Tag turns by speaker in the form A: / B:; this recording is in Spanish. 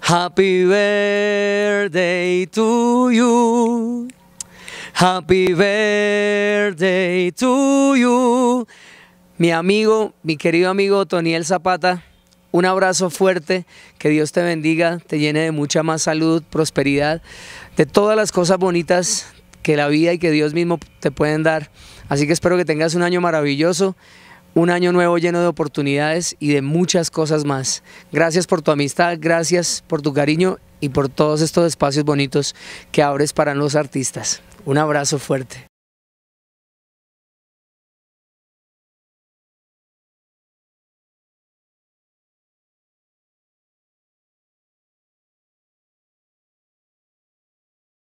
A: Happy
B: birthday to you. Happy
C: birthday to you. Mi amigo, mi querido amigo Toniel Zapata, un abrazo fuerte, que Dios te bendiga, te llene de mucha más salud, prosperidad, de todas las cosas bonitas que la vida y que Dios mismo te pueden dar. Así que espero que tengas un año maravilloso un año nuevo lleno de oportunidades y de muchas cosas más. Gracias por tu amistad, gracias por tu cariño y por todos estos espacios bonitos que abres para los artistas. Un abrazo
D: fuerte.